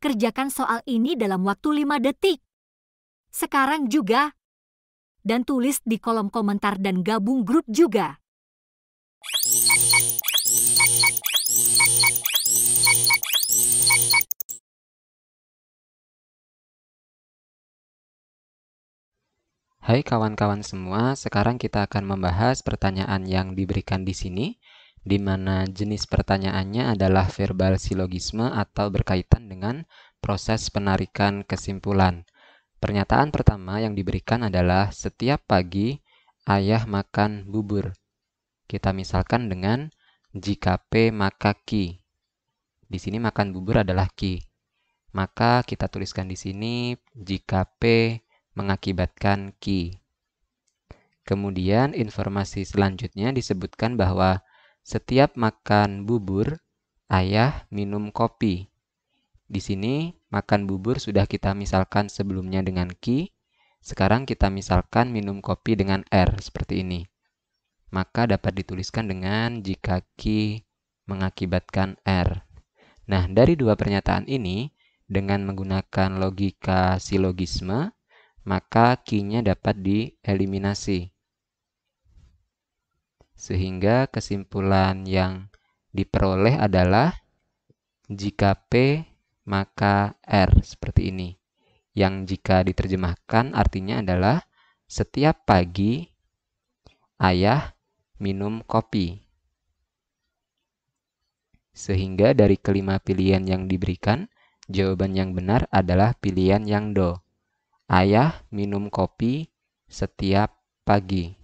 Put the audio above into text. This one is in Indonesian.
Kerjakan soal ini dalam waktu 5 detik. Sekarang juga. Dan tulis di kolom komentar dan gabung grup juga. Hai kawan-kawan semua, sekarang kita akan membahas pertanyaan yang diberikan di sini di mana jenis pertanyaannya adalah verbal silogisme atau berkaitan dengan proses penarikan kesimpulan. Pernyataan pertama yang diberikan adalah setiap pagi ayah makan bubur. Kita misalkan dengan jika P maka Ki. Di sini makan bubur adalah Ki. Maka kita tuliskan di sini jika P mengakibatkan Ki. Kemudian informasi selanjutnya disebutkan bahwa setiap makan bubur, ayah minum kopi. Di sini makan bubur sudah kita misalkan sebelumnya dengan ki, sekarang kita misalkan minum kopi dengan r seperti ini. Maka dapat dituliskan dengan jika ki mengakibatkan r. Nah, dari dua pernyataan ini dengan menggunakan logika silogisme, maka ki-nya dapat dieliminasi. Sehingga kesimpulan yang diperoleh adalah jika P maka R seperti ini. Yang jika diterjemahkan artinya adalah setiap pagi ayah minum kopi. Sehingga dari kelima pilihan yang diberikan, jawaban yang benar adalah pilihan yang do. Ayah minum kopi setiap pagi.